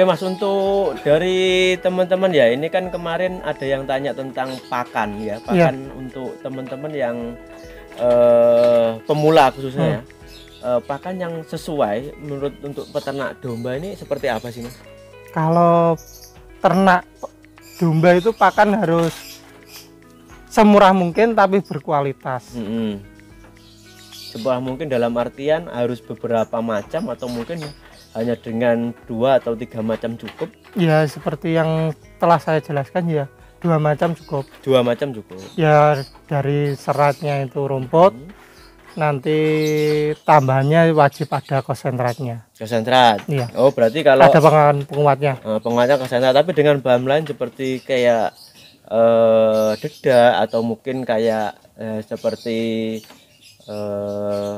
Oke Mas, untuk dari teman-teman ya, ini kan kemarin ada yang tanya tentang pakan ya, iya. pakan ya. untuk teman-teman yang uh, pemula khususnya ya. hmm. ya. Uh, pakan yang sesuai menurut untuk peternak domba ini seperti apa sih Mas? Kalau ternak domba itu pakan harus semurah mungkin tapi berkualitas. Hmm. Sebuah mungkin dalam artian harus beberapa macam atau mungkin hanya dengan dua atau tiga macam cukup? Ya seperti yang telah saya jelaskan ya dua macam cukup. Dua macam cukup. Ya dari seratnya itu rumput, hmm. nanti tambahnya wajib ada konsentratnya. Konsentrat. Iya. Oh berarti kalau ada pengawat penguatnya. Eh, penguatnya konsentrat, tapi dengan bahan lain seperti kayak eh, deda atau mungkin kayak eh, seperti eh,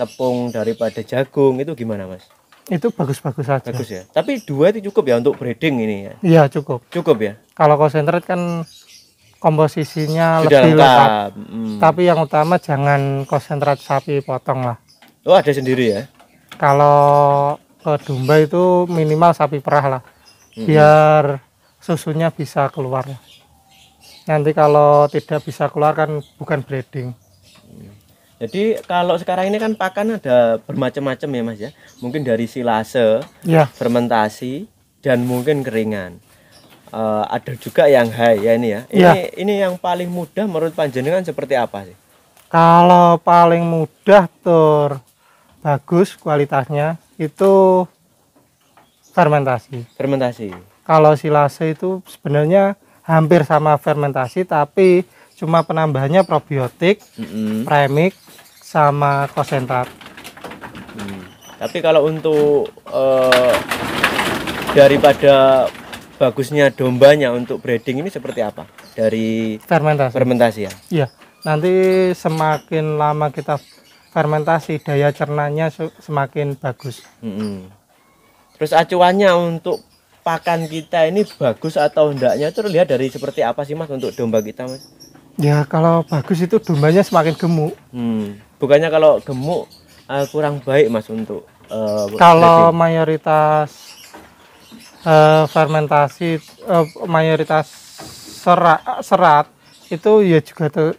tepung daripada jagung itu gimana mas? itu bagus-bagus saja. Bagus ya. Tapi dua itu cukup ya untuk breeding ini ya. Iya cukup. Cukup ya. Kalau konsentrat kan komposisinya Sudah lebih lengkap. lengkap. Hmm. Tapi yang utama jangan konsentrat sapi potong lah. Oh ada sendiri ya. Kalau ke domba itu minimal sapi perah lah. Hmm. Biar susunya bisa keluar. Nanti kalau tidak bisa keluar kan bukan breeding. Hmm. Jadi kalau sekarang ini kan pakan ada bermacam-macam ya Mas ya. Mungkin dari silase, ya. fermentasi dan mungkin keringan. Uh, ada juga yang high ya ini ya. Ini ya. ini yang paling mudah menurut panjenengan seperti apa sih? Kalau paling mudah tur bagus kualitasnya itu fermentasi. Fermentasi. Kalau silase itu sebenarnya hampir sama fermentasi tapi cuma penambahannya probiotik, mm -hmm. premik sama konsentrat. Hmm. Tapi kalau untuk uh, daripada bagusnya dombanya untuk breeding ini seperti apa? Dari fermentasi. Fermentasi ya. Iya. Nanti semakin lama kita fermentasi daya cernanya semakin bagus. Hmm. Terus acuannya untuk pakan kita ini bagus atau enggaknya itu lihat dari seperti apa sih mas untuk domba kita mas? Ya kalau bagus itu dombanya semakin gemuk. Hmm bukannya kalau gemuk uh, kurang baik mas untuk uh, kalau jadi. mayoritas uh, fermentasi uh, mayoritas serat, serat itu ya juga tuh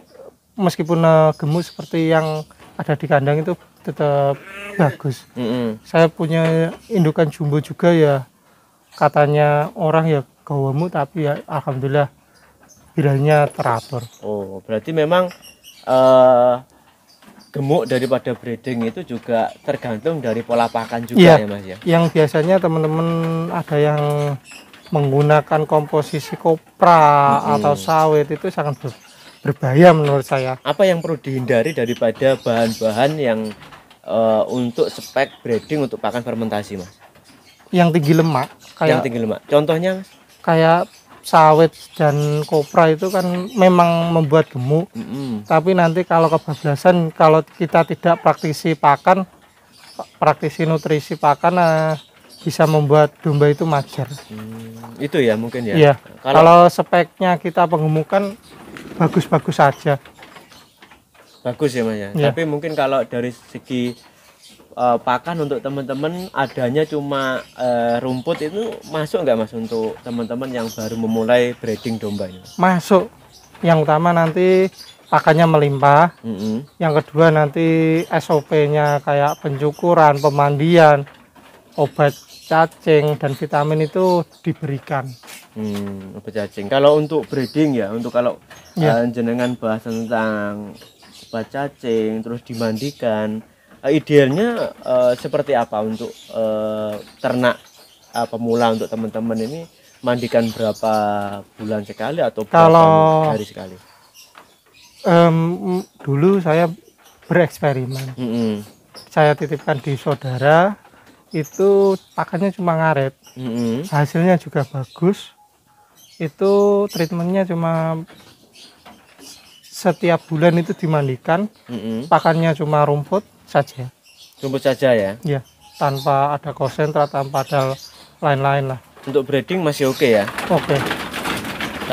meskipun uh, gemuk seperti yang ada di kandang itu tetap bagus. Mm -hmm. Saya punya indukan jumbo juga ya katanya orang ya gawamu tapi ya alhamdulillah birahnya teratur. Oh berarti memang uh, gemuk daripada breeding itu juga tergantung dari pola pakan juga ya, ya mas ya. Yang biasanya teman-teman ada yang menggunakan komposisi kopra hmm. atau sawit itu sangat ber, berbahaya menurut saya. Apa yang perlu dihindari daripada bahan-bahan yang uh, untuk spek breeding untuk pakan fermentasi mas? Yang tinggi lemak. Kayak, yang tinggi lemak. Contohnya Kayak sawit dan kopra itu kan memang membuat gemuk. Mm -hmm. Tapi nanti kalau kebablasan kalau kita tidak praktisi pakan, praktisi nutrisi pakan nah, bisa membuat domba itu macer. Hmm, itu ya mungkin ya. Iya. Kalau, kalau speknya kita pengemukan bagus-bagus saja. Bagus ya Mas ya. Iya. Tapi mungkin kalau dari segi uh, pakan untuk teman-teman adanya cuma uh, rumput itu masuk nggak mas untuk teman-teman yang baru memulai breeding domba ini? Masuk. Yang utama nanti pakannya melimpah. Mm -hmm. Yang kedua nanti SOP-nya kayak pencukuran, pemandian, obat cacing dan vitamin itu diberikan. Hmm, obat cacing. Kalau untuk breeding ya, untuk kalau yeah. Iya. uh, jenengan bahas tentang obat cacing terus dimandikan Eh, idealnya uh, seperti apa untuk uh, ternak uh, pemula untuk teman-teman ini mandikan berapa bulan sekali atau berapa Kalau, hari sekali? Um, dulu saya bereksperimen. Mm -hmm. Saya titipkan di saudara itu pakannya cuma ngaret. Mm -hmm. Hasilnya juga bagus. Itu treatmentnya cuma setiap bulan itu dimandikan mm-hmm. pakannya cuma rumput saja rumput saja ya ya tanpa ada konsentrat, tanpa ada lain-lain lah untuk breeding masih oke okay ya oke okay.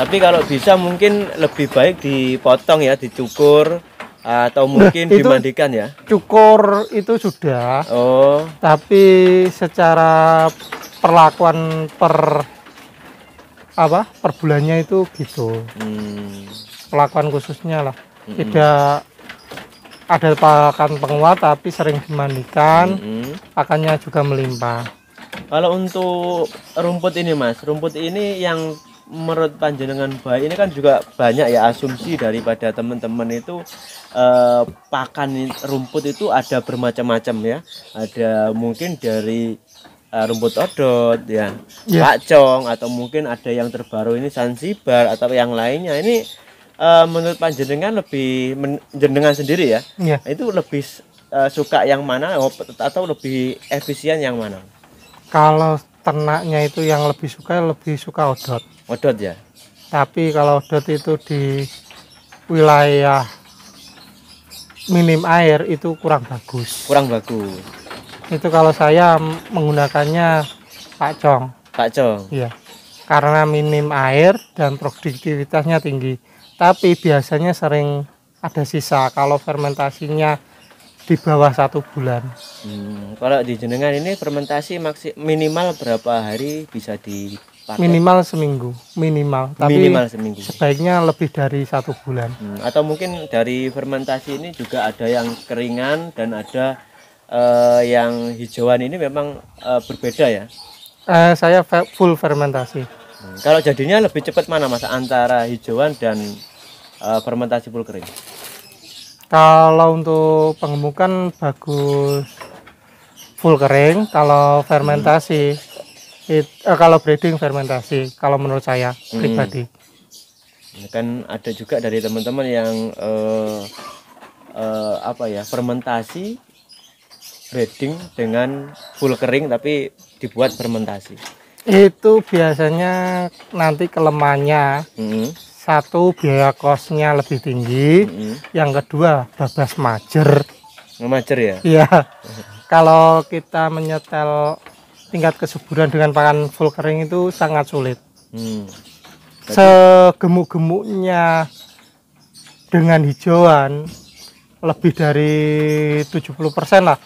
tapi kalau bisa mungkin lebih baik dipotong ya dicukur atau nah, mungkin nah, dimandikan ya cukur itu sudah oh tapi secara perlakuan per apa per bulannya itu gitu hmm perlakuan khususnya lah mm-hmm. tidak ada pakan penguat tapi sering dimandikan mm-hmm. pakannya juga melimpah kalau untuk rumput ini mas rumput ini yang menurut panjenengan baik ini kan juga banyak ya asumsi daripada teman-teman itu eh, pakan rumput itu ada bermacam-macam ya ada mungkin dari eh, rumput odot ya yeah. pakcong atau mungkin ada yang terbaru ini sansibar atau yang lainnya ini uh, menurut panjenengan lebih menjenengan sendiri ya, ya. itu lebih uh, suka yang mana oh, atau lebih efisien yang mana? Kalau ternaknya itu yang lebih suka lebih suka odot. Odot ya. Tapi kalau odot itu di wilayah minim air itu kurang bagus. Kurang bagus. Itu kalau saya menggunakannya Pak Cong. Pak Cong. Iya. Karena minim air dan produktivitasnya tinggi tapi biasanya sering ada sisa kalau fermentasinya di bawah satu bulan. Hmm, kalau di jenengan ini fermentasi maksi, minimal berapa hari bisa di? Minimal seminggu, minimal. Tapi minimal seminggu. Sebaiknya lebih dari satu bulan. Hmm, atau mungkin dari fermentasi ini juga ada yang keringan dan ada uh, yang hijauan ini memang uh, berbeda ya? Uh, saya full fermentasi. Hmm, kalau jadinya lebih cepat mana mas antara hijauan dan uh, fermentasi full kering? Kalau untuk pengemukan bagus full kering. Kalau fermentasi hmm. it, uh, kalau breeding fermentasi. Kalau menurut saya hmm. pribadi. Ya kan ada juga dari teman-teman yang uh, uh, apa ya fermentasi breeding dengan full kering tapi dibuat fermentasi. Itu biasanya nanti kelemahannya. Hmm. Satu biaya kosnya lebih tinggi, hmm. yang kedua babas majer. Ngemajer ya? Iya. Kalau kita menyetel tingkat kesuburan dengan pakan full kering itu sangat sulit. Hmm. Segemuk-gemuknya dengan hijauan lebih dari 70% lah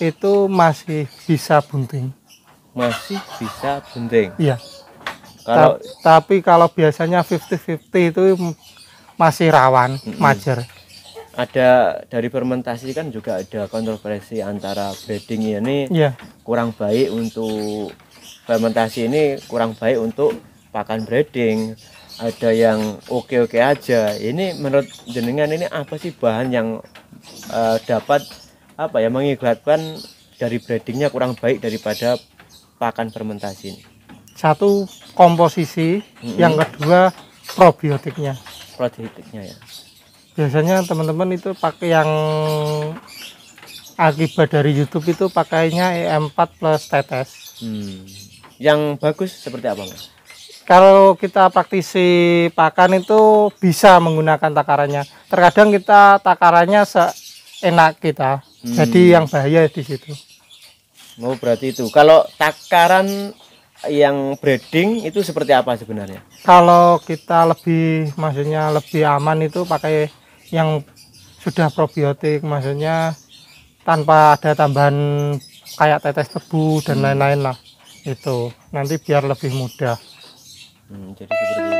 itu masih bisa bunting masih bisa bunting. Iya. Kalau Ta tapi kalau biasanya 50-50 itu masih rawan mm -hmm. majer. Ada dari fermentasi kan juga ada kontroversi antara breeding ini yeah. kurang baik untuk fermentasi ini kurang baik untuk pakan breeding. Ada yang oke-oke aja. Ini menurut jenengan ini apa sih bahan yang uh, dapat apa ya mengibatkan dari breedingnya kurang baik daripada pakan fermentasi ini? Satu komposisi, hmm yang kedua probiotiknya. Probiotiknya ya. Biasanya teman-teman itu pakai yang akibat dari YouTube itu pakainya e EM4 plus tetes. Hmm. Yang bagus seperti apa mas? Kalau kita praktisi pakan itu bisa menggunakan takarannya. Terkadang kita takarannya seenak kita. Hmm. Jadi yang bahaya di situ mau oh, berarti itu kalau takaran yang breeding itu seperti apa sebenarnya kalau kita lebih maksudnya lebih aman itu pakai yang sudah probiotik maksudnya tanpa ada tambahan kayak tetes tebu dan hmm. lain-lain hmm. lah itu nanti biar lebih mudah hmm, jadi seperti itu